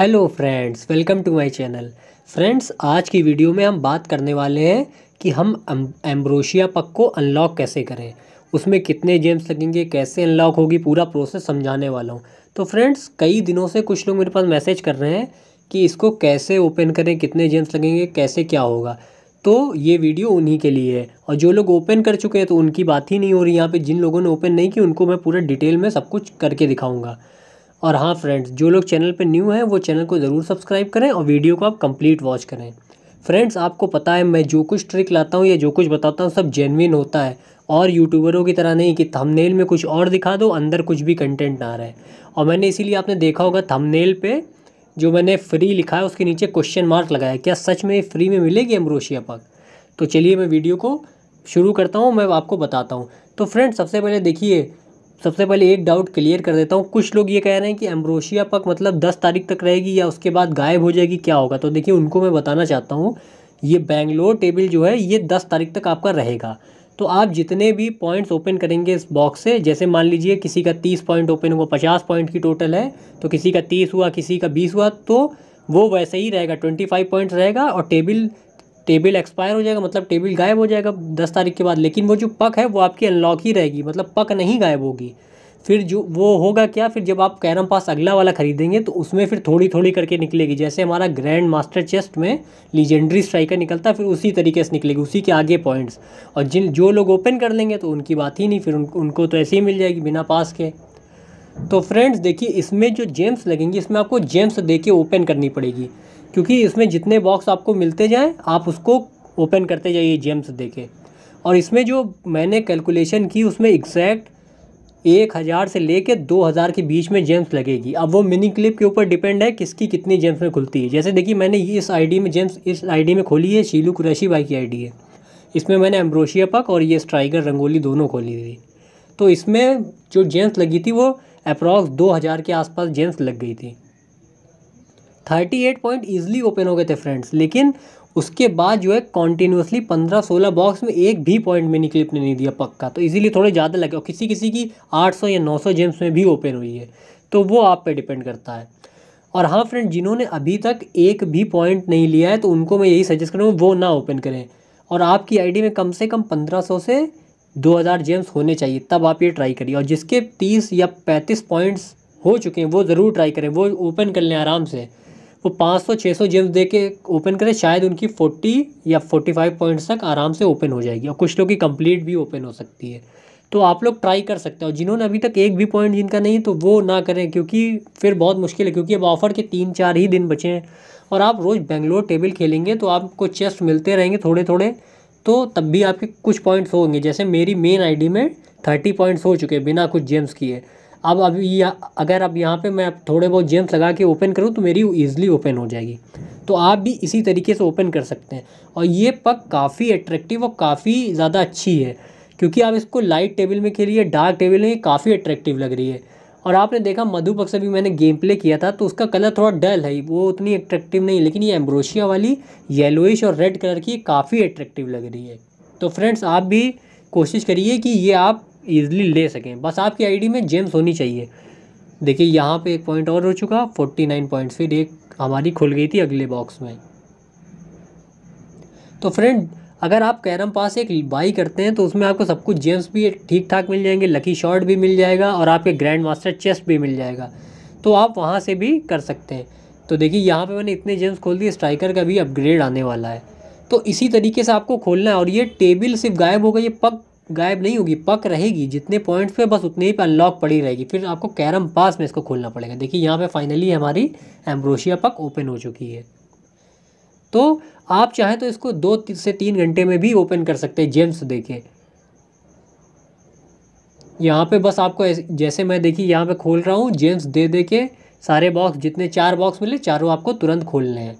hello friends welcome to my channel friends आज की video में हम बात करने वाले हैं कि हम एम्ब्रोशिया पक को अनलॉक कैसे करें उसमें कितने जेम्स लगेंगे कैसे अनलॉक होगी पूरा प्रोसेस समझाने वाला हूँ तो फ्रेंड्स कई दिनों से कुछ लोग मेरे पास मैसेज कर रहे हैं कि इसको कैसे ओपन करें कितने जेम्स लगेंगे कैसे क्या होगा तो ये वीडियो उन्हीं के लिए है और जो लोग ओपन कर चुके हैं तो उनकी बात ही नहीं हो रही यहाँ पर जिन लोगों ने ओपन नहीं की उनको मैं पूरा डिटेल में सब कुछ करके दिखाऊँगा और हाँ फ्रेंड्स जो लोग चैनल पर न्यू हैं वो चैनल को ज़रूर सब्सक्राइब करें और वीडियो को आप कंप्लीट वॉच करें फ्रेंड्स आपको पता है मैं जो कुछ ट्रिक लाता हूँ या जो कुछ बताता हूँ सब जेनविन होता है और यूट्यूबरों की तरह नहीं कि थंबनेल में कुछ और दिखा दो अंदर कुछ भी कंटेंट ना रहे और मैंने इसीलिए आपने देखा होगा थंबनेल पे जो मैंने फ्री लिखा है उसके नीचे क्वेश्चन मार्क लगाया क्या सच में फ्री में मिलेगी एम्ब्रोशिया पक तो चलिए मैं वीडियो को शुरू करता हूँ मैं आपको बताता हूँ तो फ्रेंड्स सबसे पहले देखिए सबसे पहले एक डाउट क्लियर कर देता हूँ कुछ लोग ये कह रहे हैं कि एम्ब्रोशिया पक मतलब दस तारीख तक रहेगी या उसके बाद गायब हो जाएगी क्या होगा तो देखिए उनको मैं बताना चाहता हूँ ये बेंगलोर टेबल जो है ये दस तारीख तक आपका रहेगा तो आप जितने भी पॉइंट्स ओपन करेंगे इस बॉक्स से जैसे मान लीजिए किसी का तीस पॉइंट ओपन हुआ पचास पॉइंट की टोटल है तो किसी का तीस हुआ किसी का बीस हुआ तो वो वैसे ही रहेगा ट्वेंटी फाइव पॉइंट्स रहेगा और टेबल टेबल एक्सपायर हो जाएगा मतलब टेबल गायब हो जाएगा दस तारीख के बाद लेकिन वो जो पक है वो आपकी अनलॉक ही रहेगी मतलब पक नहीं गायब होगी फिर जो वो होगा क्या फिर जब आप कैरम पास अगला वाला खरीदेंगे तो उसमें फिर थोड़ी थोड़ी करके निकलेगी जैसे हमारा ग्रैंड मास्टर चेस्ट में लीजेंडरी स्ट्राइकर निकलता है फिर उसी तरीके से निकलेगी उसी के आगे पॉइंट्स और जिन जो लोग ओपन कर लेंगे तो उनकी बात ही नहीं फिर उन, उनको तो ऐसे ही मिल जाएगी बिना पास के तो फ्रेंड्स देखिए इसमें जो जेम्स लगेंगी इसमें आपको जेम्स दे के ओपन करनी पड़ेगी क्योंकि इसमें जितने बॉक्स आपको मिलते जाएँ आप उसको ओपन करते जाइए जेम्स देके और इसमें जो मैंने कैलकुलेशन की उसमें एग्जैक्ट एक हज़ार से लेके दो हज़ार के बीच में जेम्स लगेगी अब वो मिनी क्लिप के ऊपर डिपेंड है किसकी कितनी जेम्स में खुलती है जैसे देखिए मैंने इस आईडी में जेम्स इस आईडी में खोली है शीलू कुरैशी बाई की आईडी है इसमें मैंने एम्ब्रोशिया पक और ये स्ट्राइगर रंगोली दोनों खोली थी तो इसमें जो जेम्स लगी थी वो अप्रॉक्स दो हज़ार के आसपास जेम्स लग गई थी thirty eight point easily open हो गए थे फ्रेंड्स लेकिन उसके बाद जो है कॉन्टिन्यूसली पंद्रह सोलह बॉक्स में एक भी पॉइंट मैंने क्लिप ने नहीं दिया पक्का तो इजीली थोड़े ज़्यादा लगे और किसी किसी की आठ सौ या नौ सौ जेम्स में भी ओपन हुई है तो वो आप पे डिपेंड करता है और हाँ फ्रेंड जिन्होंने अभी तक एक भी पॉइंट नहीं लिया है तो उनको मैं यही सजेस्ट करूँगा वो ना ओपन करें और आपकी आईडी में कम से कम पंद्रह सौ से दो हज़ार जेम्स होने चाहिए तब आप ये ट्राई करिए और जिसके तीस या पैंतीस पॉइंट्स हो चुके हैं वो ज़रूर ट्राई करें वो ओपन कर लें आराम से वो 500 600 जेम्स दे के ओपन करें शायद उनकी 40 या 45 पॉइंट्स तक आराम से ओपन हो जाएगी और कुछ लोग की कंप्लीट भी ओपन हो सकती है तो आप लोग ट्राई कर सकते हो जिन्होंने अभी तक एक भी पॉइंट जिनका नहीं तो वो ना करें क्योंकि फिर बहुत मुश्किल है क्योंकि अब ऑफ़र के तीन चार ही दिन बचे हैं और आप रोज़ बेंगलोर टेबल खेलेंगे तो आपको चेस्ट मिलते रहेंगे थोड़े थोड़े तो तब भी आपके कुछ पॉइंट्स होंगे जैसे मेरी मेन आईडी में थर्टी पॉइंट्स हो चुके हैं बिना कुछ जेम्स किए अब अभी अगर अब यहाँ पे मैं थोड़े बहुत जेम्स लगा के ओपन करूँ तो मेरी ईज़िली ओपन हो जाएगी तो आप भी इसी तरीके से ओपन कर सकते हैं और ये पग काफ़ी अट्रैक्टिव और काफ़ी ज़्यादा अच्छी है क्योंकि आप इसको लाइट टेबल में खेलिए डार्क टेबल में काफ़ी अट्रैक्टिव लग रही है और आपने देखा मधु पक्ष भी मैंने गेम प्ले किया था तो उसका कलर थोड़ा डल है वो उतनी अट्रैक्टिव नहीं लेकिन ये एम्ब्रोशिया वाली येलोइश और रेड कलर की काफ़ी अट्रैक्टिव लग रही है तो फ्रेंड्स आप भी कोशिश करिए कि ये आप ईज़िली ले सकें बस आपकी आईडी में जेम्स होनी चाहिए देखिए यहाँ पे एक पॉइंट और हो चुका फोर्टी नाइन पॉइंट्स फिर एक हमारी खुल गई थी अगले बॉक्स में तो फ्रेंड अगर आप कैरम पास एक बाई करते हैं तो उसमें आपको सब कुछ जेम्स भी ठीक ठाक मिल जाएंगे लकी शॉट भी मिल जाएगा और आपके ग्रैंड मास्टर चेस्ट भी मिल जाएगा तो आप वहाँ से भी कर सकते हैं तो देखिए यहाँ पे मैंने इतने जेम्स खोल दिए स्ट्राइकर का भी अपग्रेड आने वाला है तो इसी तरीके से आपको खोलना है और ये टेबल सिर्फ गायब हो गई ये पग गायब नहीं होगी पक रहेगी जितने पॉइंट्स पे बस उतने ही पे अनलॉक पड़ी रहेगी फिर आपको कैरम पास में इसको खोलना पड़ेगा देखिए यहाँ पे फाइनली हमारी एम्ब्रोशिया पक ओपन हो चुकी है तो आप चाहें तो इसको दो से तीन घंटे में भी ओपन कर सकते हैं जेम्स देखे यहाँ पे बस आपको जैसे मैं देखी यहाँ पे खोल रहा हूँ जेम्स दे दे के सारे बॉक्स जितने चार बॉक्स मिले चारों आपको तुरंत खोलने हैं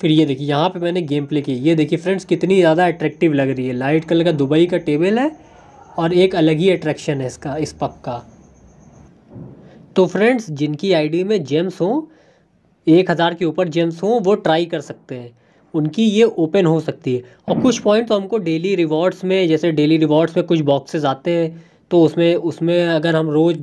फिर ये देखिए यहाँ पे मैंने गेम प्ले की ये देखिए फ्रेंड्स कितनी ज़्यादा अट्रैक्टिव लग रही है लाइट कलर का दुबई का टेबल है और एक अलग ही अट्रैक्शन है इसका इस पक का तो फ्रेंड्स जिनकी आईडी में जेम्स हों एक हज़ार के ऊपर जेम्स हों वो ट्राई कर सकते हैं उनकी ये ओपन हो सकती है और कुछ पॉइंट तो हमको डेली रिवॉर्ड्स में जैसे डेली रिवॉर्ड्स में कुछ बॉक्सेस आते हैं तो उसमें उसमें अगर हम रोज़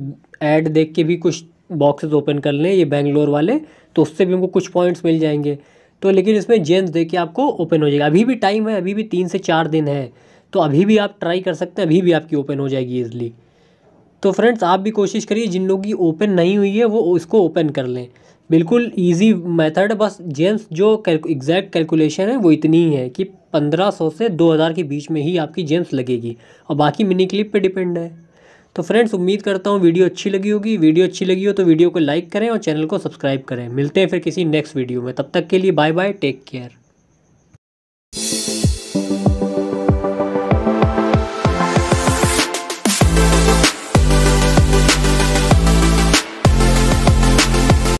एड देख के भी कुछ बॉक्सेज ओपन कर लें ये बेंगलोर वाले तो उससे भी हमको कुछ पॉइंट्स मिल जाएंगे तो लेकिन इसमें जेम्स दे के आपको ओपन हो जाएगा अभी भी टाइम है अभी भी तीन से चार दिन है तो अभी भी आप ट्राई कर सकते हैं अभी भी आपकी ओपन हो जाएगी ईजली तो फ्रेंड्स आप भी कोशिश करिए जिन लोगों की ओपन नहीं हुई है वो इसको ओपन कर लें बिल्कुल इजी मेथड बस जेम्स जो एग्जैक्ट कैलकुलेशन है वो इतनी ही है कि 1500 से 2000 के बीच में ही आपकी जेम्स लगेगी और बाकी मिनी क्लिप पे डिपेंड है तो फ्रेंड्स उम्मीद करता हूँ वीडियो अच्छी लगी होगी वीडियो अच्छी लगी हो तो वीडियो को लाइक करें और चैनल को सब्सक्राइब करें मिलते हैं फिर किसी नेक्स्ट वीडियो में तब तक के लिए बाय बाय टेक केयर